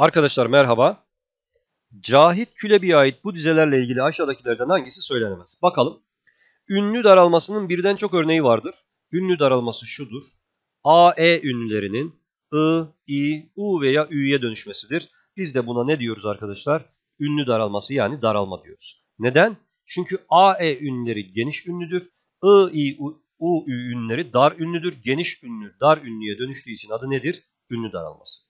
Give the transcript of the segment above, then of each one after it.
Arkadaşlar merhaba. Cahit Külebi'ye ait bu dizelerle ilgili aşağıdakilerden hangisi söylenemez? Bakalım. Ünlü daralmasının birden çok örneği vardır. Ünlü daralması şudur. A, E ünlülerinin I, I, U veya Ü'ye dönüşmesidir. Biz de buna ne diyoruz arkadaşlar? Ünlü daralması yani daralma diyoruz. Neden? Çünkü A, E ünlüleri geniş ünlüdür. I, I, U, U, Ü ünlüleri dar ünlüdür. Geniş ünlü, dar ünlüye dönüştüğü için adı nedir? Ünlü daralması.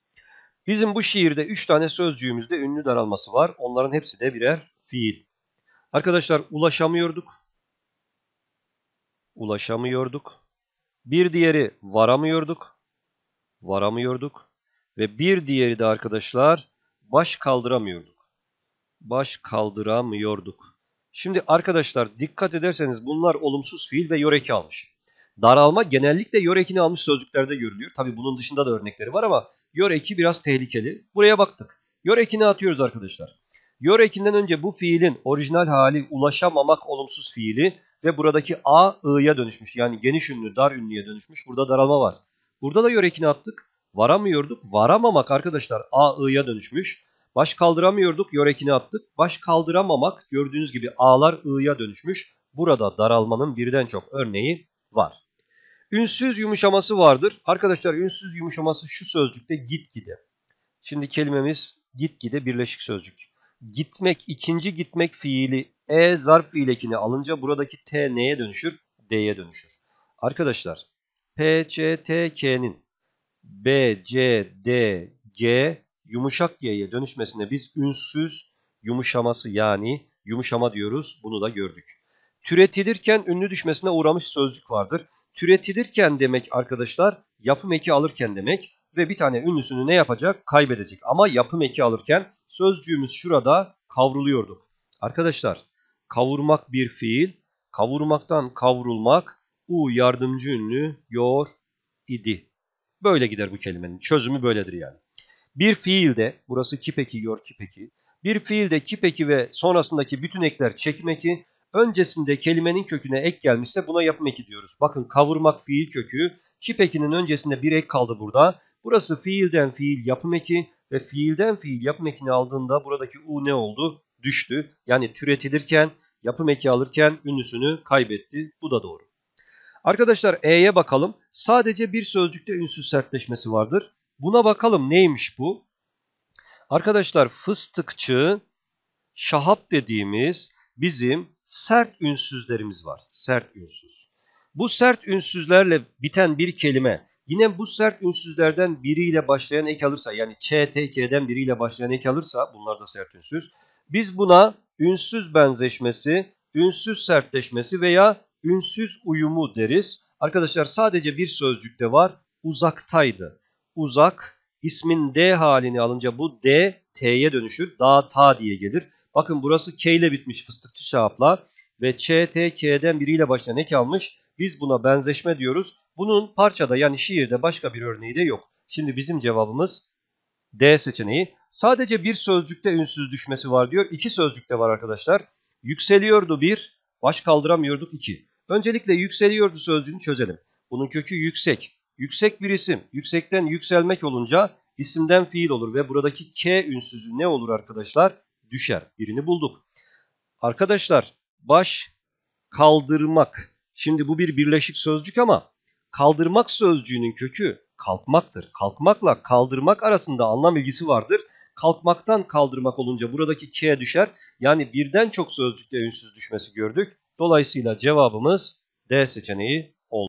Bizim bu şiirde 3 tane sözcüğümüzde ünlü daralması var. Onların hepsi de birer fiil. Arkadaşlar ulaşamıyorduk. Ulaşamıyorduk. Bir diğeri varamıyorduk. Varamıyorduk. Ve bir diğeri de arkadaşlar baş kaldıramıyorduk. Baş kaldıramıyorduk. Şimdi arkadaşlar dikkat ederseniz bunlar olumsuz fiil ve yöreki almış. Daralma genellikle yörekini almış sözcüklerde görülüyor. Tabi bunun dışında da örnekleri var ama Yor eki biraz tehlikeli. Buraya baktık. Yor ekini atıyoruz arkadaşlar. Yor ekinden önce bu fiilin orijinal hali ulaşamamak olumsuz fiili ve buradaki a ı'ya dönüşmüş. Yani geniş ünlü dar ünlüye dönüşmüş. Burada daralma var. Burada da yor ekini attık. Varamıyorduk. Varamamak arkadaşlar a ı'ya dönüşmüş. Baş kaldıramıyorduk. Yor ekini attık. Baş kaldıramamak gördüğünüz gibi a'lar ı'ya dönüşmüş. Burada daralmanın birden çok örneği var. Ünsüz yumuşaması vardır. Arkadaşlar ünsüz yumuşaması şu sözcükte gitgide. Şimdi kelimemiz gitgide birleşik sözcük. Gitmek, ikinci gitmek fiili e zarf fiil alınca buradaki t neye dönüşür? D'ye dönüşür. Arkadaşlar P, c T, K'nin B, C, D, G yumuşak G'ye dönüşmesine biz ünsüz yumuşaması yani yumuşama diyoruz. Bunu da gördük. Türetilirken ünlü düşmesine uğramış sözcük vardır. Türetilirken demek arkadaşlar yapım eki alırken demek ve bir tane ünlüsünü ne yapacak? Kaybedecek. Ama yapım eki alırken sözcüğümüz şurada kavruluyordu. Arkadaşlar kavurmak bir fiil. Kavurmaktan kavrulmak u yardımcı ünlü yor idi. Böyle gider bu kelimenin. Çözümü böyledir yani. Bir fiilde burası kipeki yor kipeki. Bir fiilde kipeki ve sonrasındaki bütün ekler çekmeki öncesinde kelimenin köküne ek gelmişse buna yapım eki diyoruz. Bakın kavurmak fiil kökü. Kip ekinin öncesinde bir ek kaldı burada. Burası fiilden fiil yapım eki ve fiilden fiil yapım ekini aldığında buradaki u ne oldu? Düştü. Yani türetilirken yapım eki alırken ünlüsünü kaybetti. Bu da doğru. Arkadaşlar e'ye bakalım. Sadece bir sözcükte ünsüz sertleşmesi vardır. Buna bakalım neymiş bu? Arkadaşlar fıstıkçı şahap dediğimiz bizim sert ünsüzlerimiz var. Sert ünsüz. Bu sert ünsüzlerle biten bir kelime yine bu sert ünsüzlerden biriyle başlayan ek alırsa yani ç, t, biriyle başlayan ek alırsa bunlar da sert ünsüz. Biz buna ünsüz benzeşmesi, ünsüz sertleşmesi veya ünsüz uyumu deriz. Arkadaşlar sadece bir sözcükte var. Uzaktaydı. Uzak ismin D halini alınca bu D T'ye dönüşür. Dağ ta diye gelir. Bakın burası K ile bitmiş fıstıkçı şahaplar ve Ç, T, K'den biriyle başlayan ek almış. Biz buna benzeşme diyoruz. Bunun parçada yani şiirde başka bir örneği de yok. Şimdi bizim cevabımız D seçeneği. Sadece bir sözcükte ünsüz düşmesi var diyor. İki sözcükte var arkadaşlar. Yükseliyordu bir, baş kaldıramıyorduk iki. Öncelikle yükseliyordu sözcüğünü çözelim. Bunun kökü yüksek. Yüksek bir isim. Yüksekten yükselmek olunca isimden fiil olur ve buradaki K ünsüzü ne olur arkadaşlar? düşer. Birini bulduk. Arkadaşlar baş kaldırmak. Şimdi bu bir birleşik sözcük ama kaldırmak sözcüğünün kökü kalkmaktır. Kalkmakla kaldırmak arasında anlam ilgisi vardır. Kalkmaktan kaldırmak olunca buradaki k'ye düşer. Yani birden çok sözcükle ünsüz düşmesi gördük. Dolayısıyla cevabımız D seçeneği